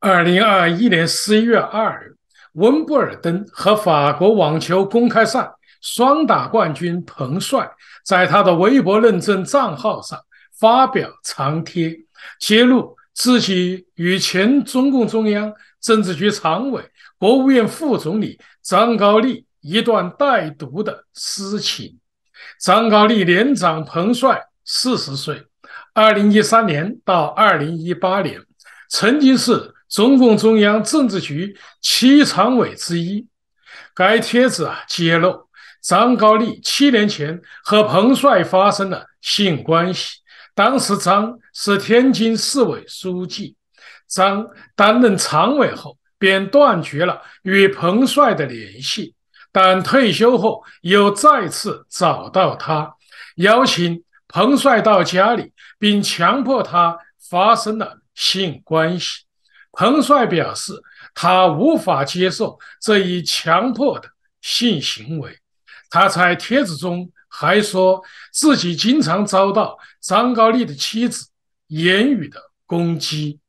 二零二一年十一月二日，温布尔登和法国网球公开赛双打冠军彭帅在他的微博认证账号上发表长贴，揭露自己与前中共中央政治局常委、国务院副总理张高丽一段带毒的私情。张高丽连长彭帅四十岁，二零一三年到二零一八年曾经是。中共中央政治局七常委之一。该帖子啊，揭露张高丽七年前和彭帅发生了性关系。当时张是天津市委书记。张担任常委后，便断绝了与彭帅的联系。但退休后，又再次找到他，邀请彭帅到家里，并强迫他发生了性关系。彭帅表示，他无法接受这一强迫的性行为。他在帖子中还说自己经常遭到张高丽的妻子言语的攻击。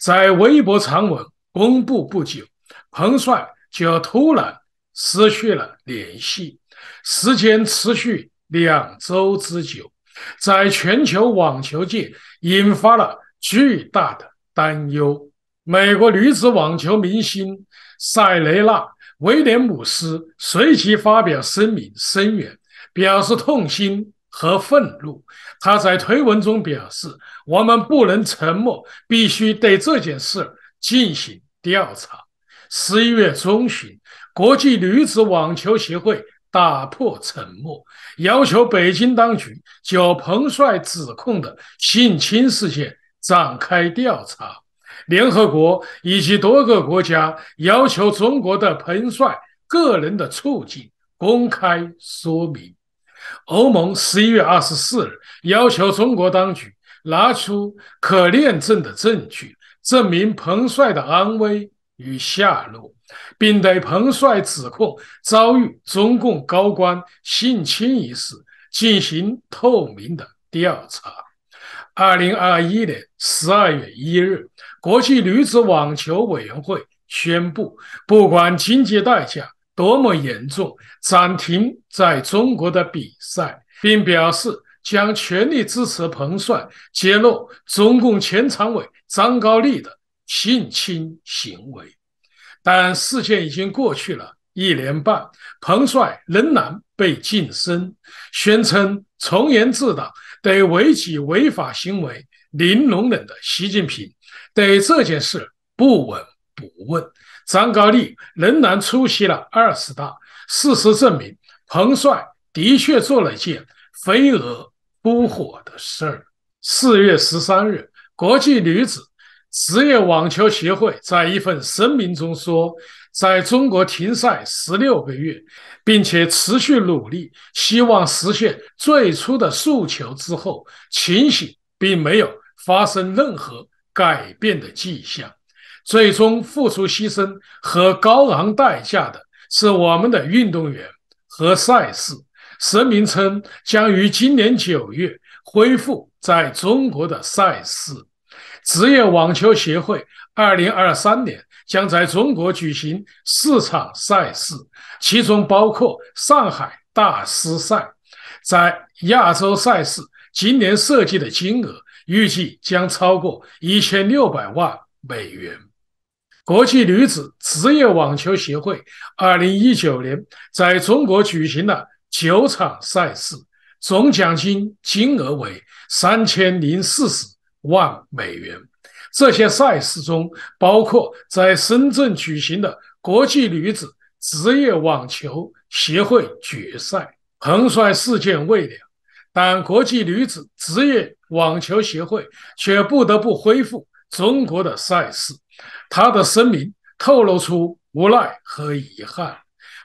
在微博长文公布不久，彭帅就突然失去了联系，时间持续两周之久，在全球网球界引发了巨大的担忧。美国女子网球明星塞雷娜·威廉姆斯随即发表声明声援，表示痛心和愤怒。她在推文中表示：“我们不能沉默，必须对这件事进行调查。”十一月中旬，国际女子网球协会打破沉默，要求北京当局就彭帅指控的性侵事件展开调查。联合国以及多个国家要求中国的彭帅个人的处境公开说明。欧盟十一月二十四日要求中国当局拿出可验证的证据，证明彭帅的安危与下落，并对彭帅指控遭遇中共高官性侵一事进行透明的调查。二零二一年十二月一日，国际女子网球委员会宣布，不管经济代价多么严重，暂停在中国的比赛，并表示将全力支持彭帅揭露中共前常委张高丽的性侵行为。但事件已经过去了一年半，彭帅仍然被晋升，宣称从严治党。对违纪违法行为零容忍的习近平，对这件事不闻不问。张高丽仍然出席了二十大。事实证明，彭帅的确做了一件飞蛾扑火的事儿。四月十三日，国际女子职业网球协会在一份声明中说，在中国停赛十六个月。并且持续努力，希望实现最初的诉求之后，情形并没有发生任何改变的迹象。最终付出牺牲和高昂代价的是我们的运动员和赛事。声明称将于今年九月恢复在中国的赛事。职业网球协会二零二三年。将在中国举行四场赛事，其中包括上海大师赛。在亚洲赛事，今年设计的金额预计将超过一千六百万美元。国际女子职业网球协会二零一九年在中国举行了九场赛事，总奖金金额为三千零四十万美元。这些赛事中包括在深圳举行的国际女子职业网球协会决赛。彭帅事件未了，但国际女子职业网球协会却不得不恢复中国的赛事。他的声明透露出无奈和遗憾。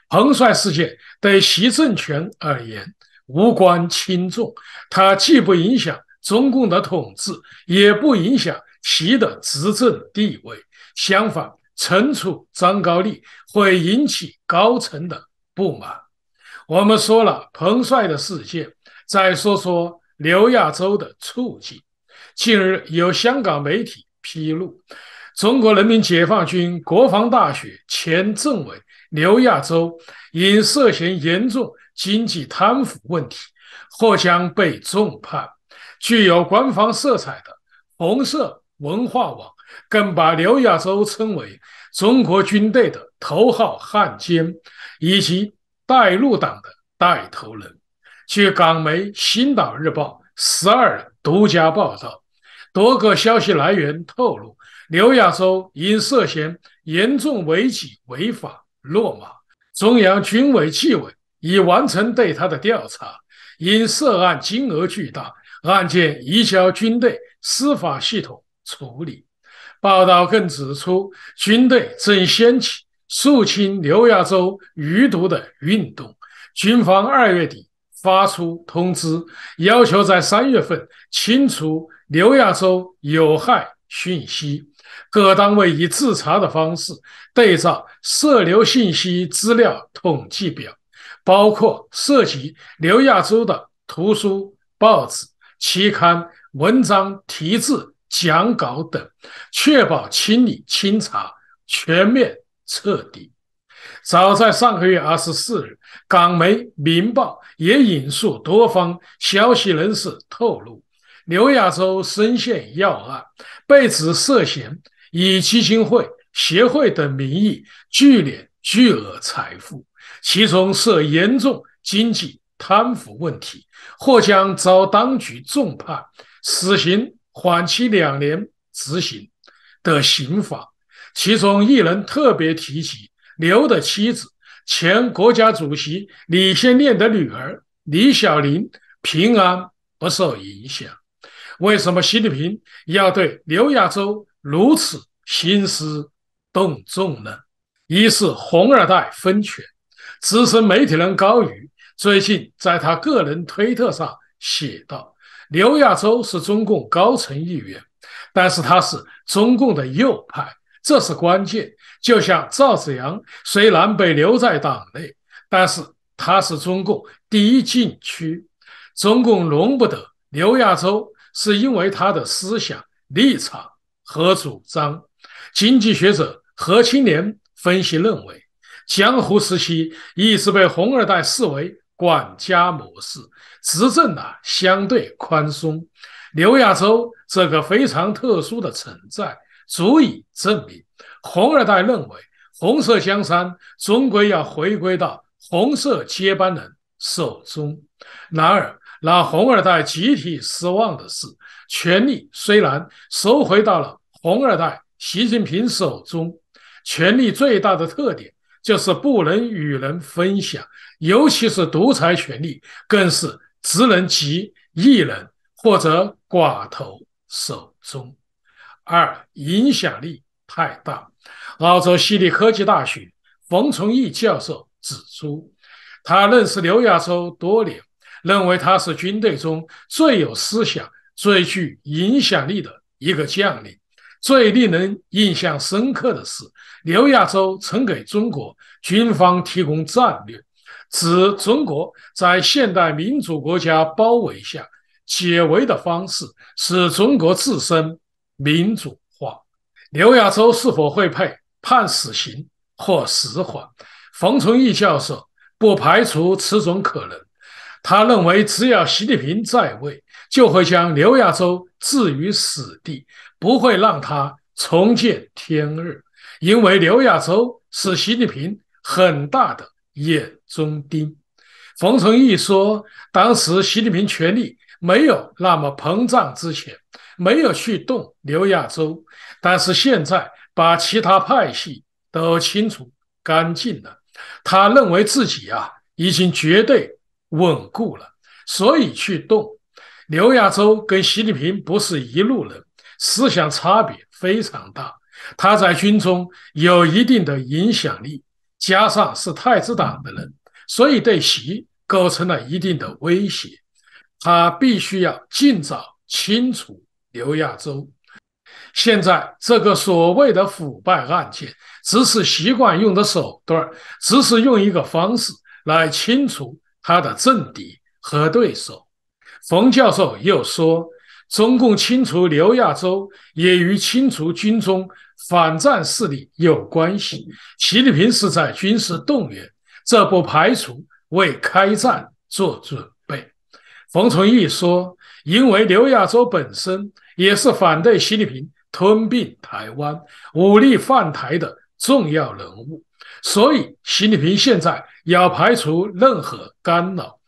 彭帅事件对习政权而言无关轻重，它既不影响中共的统治，也不影响。其的执政地位，相反，惩处张高丽会引起高层的不满。我们说了彭帅的事件，再说说刘亚洲的处境。近日，有香港媒体披露，中国人民解放军国防大学前政委刘亚洲因涉嫌严重经济贪腐问题，或将被重判。具有官方色彩的红色。文化网更把刘亚洲称为中国军队的头号汉奸，以及带路党的带头人。据港媒《星岛日报》十二独家报道，多个消息来源透露，刘亚洲因涉嫌严重违纪违法落马，中央军委纪委已完成对他的调查。因涉案金额巨大，案件移交军队司法系统。处理报道更指出，军队正掀起肃清刘亚洲余毒的运动。军方二月底发出通知，要求在三月份清除刘亚洲有害讯息。各单位以自查的方式对照涉流信息资料统计表，包括涉及刘亚洲的图书、报纸、期刊、文章题字。讲稿等，确保清理清查全面彻底。早在上个月二十四日，港媒《明报》也引述多方消息人士透露，刘亚洲深陷要案，被指涉嫌以基金会、协会等名义聚敛巨额财富，其中涉严重经济贪腐问题，或将遭当局重判，死刑。缓期两年执行的刑法，其中一人特别提及刘的妻子、前国家主席李先念的女儿李小林平安不受影响。为什么习近平要对刘亚洲如此兴师动众呢？一是红二代分权。资深媒体人高宇最近在他个人推特上写道。刘亚洲是中共高层议员，但是他是中共的右派，这是关键。就像赵紫阳，虽然被留在党内，但是他是中共第一禁区。中共容不得刘亚洲，是因为他的思想立场和主张。经济学者何青莲分析认为，江湖时期一直被红二代视为。管家模式执政呢，相对宽松。刘亚洲这个非常特殊的存在，足以证明红二代认为，红色江山终归要回归到红色接班人手中。然而，让红二代集体失望的是，权力虽然收回到了红二代习近平手中，权力最大的特点。就是不能与人分享，尤其是独裁权力更是只能集一人或者寡头手中。二，影响力太大。澳洲悉尼科技大学冯崇义教授指出，他认识刘亚洲多年，认为他是军队中最有思想、最具影响力的一个将领。最令人印象深刻的是，刘亚洲曾给中国军方提供战略，指中国在现代民主国家包围下解围的方式使中国自身民主化。刘亚洲是否会判死刑或死缓？冯崇义教授不排除此种可能。他认为，只要习近平在位，就会将刘亚洲置于死地。不会让他重见天日，因为刘亚洲是习近平很大的眼中钉。冯承义说，当时习近平权力没有那么膨胀之前，没有去动刘亚洲，但是现在把其他派系都清除干净了，他认为自己啊已经绝对稳固了，所以去动刘亚洲跟习近平不是一路人。思想差别非常大，他在军中有一定的影响力，加上是太子党的人，所以对其构成了一定的威胁。他必须要尽早清除刘亚洲。现在这个所谓的腐败案件，只是习惯用的手段，只是用一个方式来清除他的政敌和对手。冯教授又说。中共清除刘亚洲，也与清除军中反战势力有关系。习近平是在军事动员，这不排除为开战做准备。冯崇义说：“因为刘亚洲本身也是反对习近平吞并台湾、武力犯台的重要人物，所以习近平现在要排除任何干扰，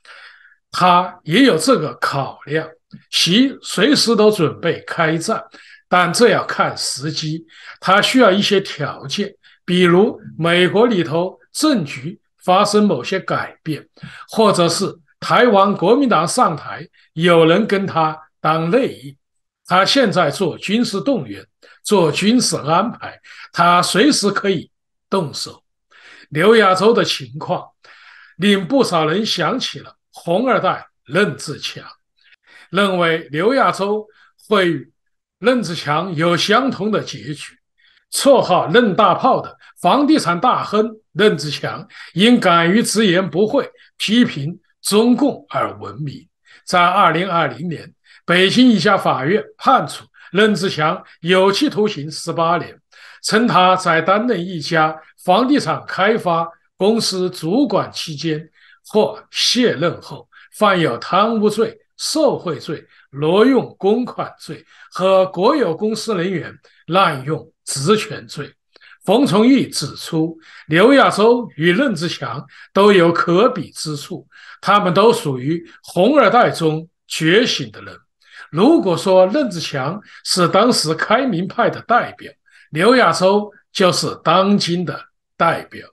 他也有这个考量。”其随时都准备开战，但这要看时机。他需要一些条件，比如美国里头政局发生某些改变，或者是台湾国民党上台，有人跟他当内，应。他现在做军事动员，做军事安排，他随时可以动手。刘亚洲的情况令不少人想起了红二代任志强。认为刘亚洲会与任志强有相同的结局。绰号“任大炮”的房地产大亨任志强因敢于直言不讳批评中共而闻名。在2020年，北京一家法院判处任志强有期徒刑18年，称他在担任一家房地产开发公司主管期间或卸任后犯有贪污罪。受贿罪、挪用公款罪和国有公司人员滥用职权罪。冯崇义指出，刘亚洲与任志强都有可比之处，他们都属于红二代中觉醒的人。如果说任志强是当时开明派的代表，刘亚洲就是当今的代表。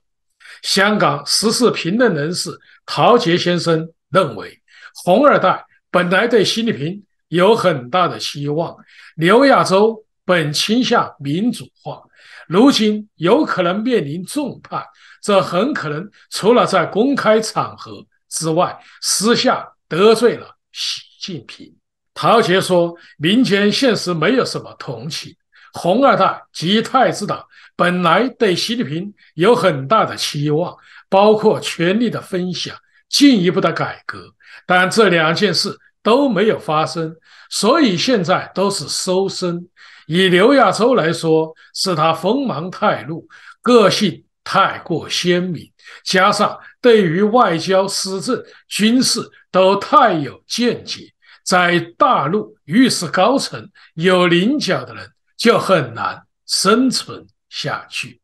香港时事评论人士陶杰先生认为，红二代。本来对习近平有很大的希望，刘亚洲本倾向民主化，如今有可能面临重判，这很可能除了在公开场合之外，私下得罪了习近平。陶杰说，民间现实没有什么同情，红二代及太子党本来对习近平有很大的期望，包括权力的分享。进一步的改革，但这两件事都没有发生，所以现在都是收身。以刘亚洲来说，是他锋芒太露，个性太过鲜明，加上对于外交、施政、军事都太有见解，在大陆遇事高层有棱角的人就很难生存下去。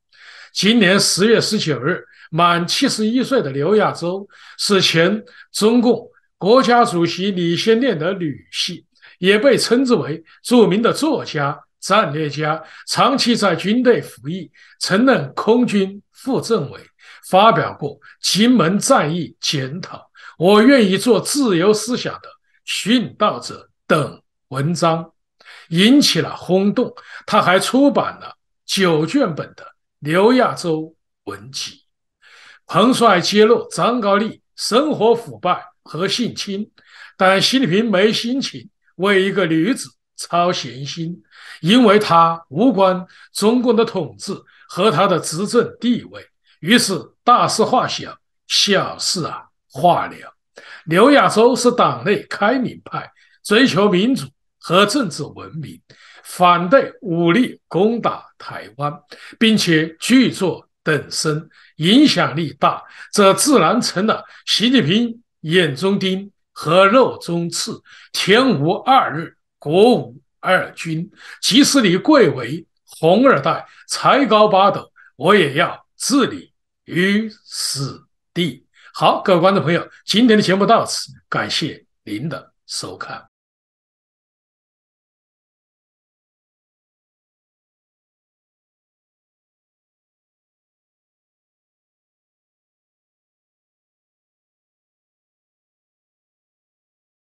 今年十月十九日。满七十一岁的刘亚洲是前中共国家主席李先念的女婿，也被称之为著名的作家、战略家，长期在军队服役，曾任空军副政委，发表过《金门战役检讨》《我愿意做自由思想的殉道者》等文章，引起了轰动。他还出版了九卷本的《刘亚洲文集》。彭帅揭露张高丽生活腐败和性侵，但习近平没心情为一个女子操闲心，因为她无关中共的统治和他的执政地位。于是大事化小，小事啊化了。刘亚洲是党内开明派，追求民主和政治文明，反对武力攻打台湾，并且拒做。等身，影响力大，这自然成了习近平眼中钉和肉中刺。天无二日，国无二君。即使你贵为红二代，才高八斗，我也要治你于死地。好，各位观众朋友，今天的节目到此，感谢您的收看。